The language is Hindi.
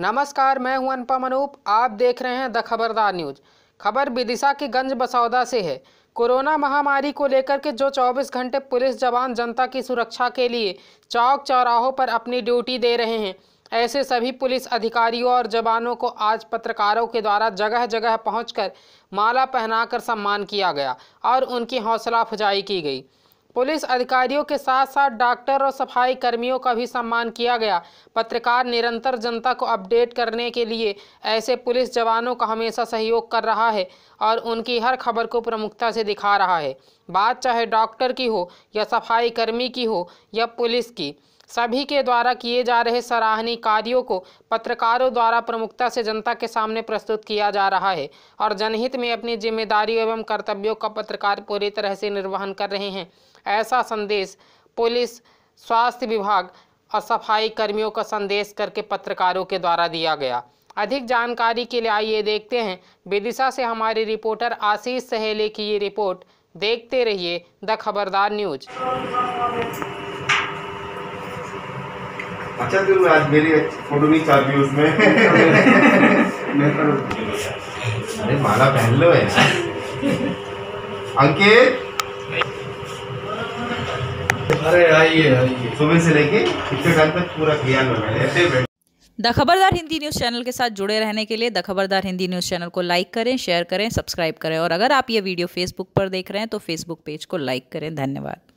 नमस्कार मैं हूं अनुपम अनूप आप देख रहे हैं द खबरदार न्यूज खबर विदिशा के गंज बसौदा से है कोरोना महामारी को लेकर के जो 24 घंटे पुलिस जवान जनता की सुरक्षा के लिए चौक चौराहों पर अपनी ड्यूटी दे रहे हैं ऐसे सभी पुलिस अधिकारियों और जवानों को आज पत्रकारों के द्वारा जगह जगह पहुंचकर माला पहनाकर सम्मान किया गया और उनकी हौसला अफजाई की गई पुलिस अधिकारियों के साथ साथ डॉक्टर और सफाई कर्मियों का भी सम्मान किया गया पत्रकार निरंतर जनता को अपडेट करने के लिए ऐसे पुलिस जवानों का हमेशा सहयोग कर रहा है और उनकी हर खबर को प्रमुखता से दिखा रहा है बात चाहे डॉक्टर की हो या सफाई कर्मी की हो या पुलिस की सभी के द्वारा किए जा रहे सराहनीय कार्यों को पत्रकारों द्वारा प्रमुखता से जनता के सामने प्रस्तुत किया जा रहा है और जनहित में अपनी जिम्मेदारियों एवं कर्तव्यों का पत्रकार पूरी तरह से निर्वहन कर रहे हैं ऐसा संदेश पुलिस स्वास्थ्य विभाग और सफाई कर्मियों का संदेश करके पत्रकारों के द्वारा दिया गया अधिक जानकारी के लिए आइए देखते हैं विदिशा से हमारे रिपोर्टर आशीष सहेले की ये रिपोर्ट देखते रहिए द खबरदार न्यूज अच्छा फिर आज मेरी फोटो नहीं चाहती उसमें अरे माला पहन लो है अंकित अरे सुबह से लेके पूरा the Khabardar Hindi news channel के साथ जुड़े रहने के लिए the Khabardar Hindi news channel को लाइक करें शेयर करें सब्सक्राइब करें और अगर आप ये वीडियो फेसबुक पर देख रहे हैं तो फेसबुक पेज को लाइक करें धन्यवाद